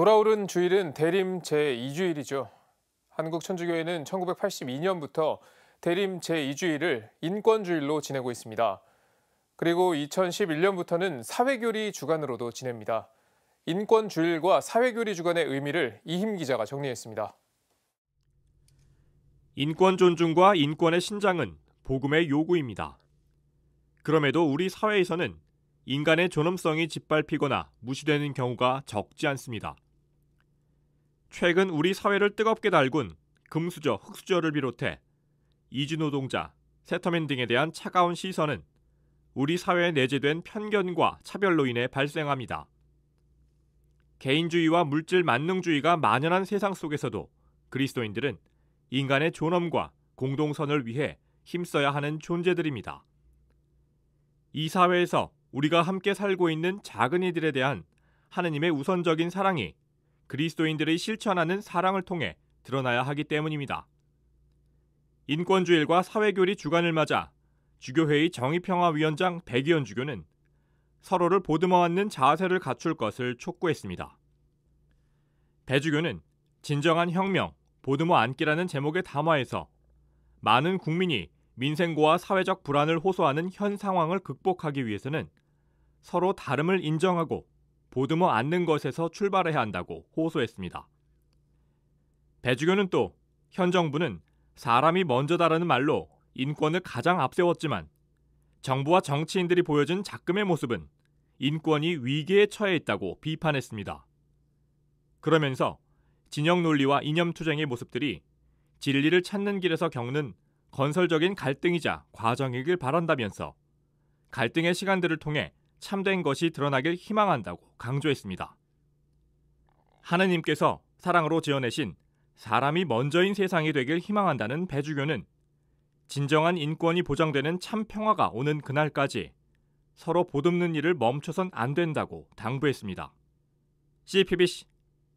돌아오른 주일은 대림 제2주일이죠. 한국천주교회는 1982년부터 대림 제2주일을 인권주일로 지내고 있습니다. 그리고 2011년부터는 사회교리 주간으로도 지냅니다. 인권주일과 사회교리 주간의 의미를 이힘 기자가 정리했습니다. 인권 존중과 인권의 신장은 복음의 요구입니다. 그럼에도 우리 사회에서는 인간의 존엄성이 짓밟히거나 무시되는 경우가 적지 않습니다. 최근 우리 사회를 뜨겁게 달군 금수저, 흙수저를 비롯해 이주노동자, 세터맨 등에 대한 차가운 시선은 우리 사회에 내재된 편견과 차별로 인해 발생합니다. 개인주의와 물질 만능주의가 만연한 세상 속에서도 그리스도인들은 인간의 존엄과 공동선을 위해 힘써야 하는 존재들입니다. 이 사회에서 우리가 함께 살고 있는 작은 이들에 대한 하느님의 우선적인 사랑이 그리스도인들의 실천하는 사랑을 통해 드러나야 하기 때문입니다. 인권주일과 사회교리 주간을 맞아 주교회의 정의평화위원장 백이원 주교는 서로를 보듬어 안는 자세를 갖출 것을 촉구했습니다. 배주교는 진정한 혁명, 보듬어 안기라는 제목의 담화에서 많은 국민이 민생고와 사회적 불안을 호소하는 현 상황을 극복하기 위해서는 서로 다름을 인정하고 보듬어 앉는 것에서 출발해야 한다고 호소했습니다. 배주교는 또 현 정부는 사람이 먼저다라는 말로 인권을 가장 앞세웠지만 정부와 정치인들이 보여준 작금의 모습은 인권이 위기에 처해 있다고 비판했습니다. 그러면서 진영 논리와 이념 투쟁의 모습들이 진리를 찾는 길에서 겪는 건설적인 갈등이자 과정이길 바란다면서 갈등의 시간들을 통해 참된 것이 드러나길 희망한다고 강조했습니다. 하느님께서 사랑으로 지어내신 사람이 먼저인 세상이 되길 희망한다는 배주교는 진정한 인권이 보장되는 참 평화가 오는 그날까지 서로 보듬는 일을 멈춰선 안 된다고 당부했습니다. CPBC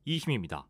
이희입니다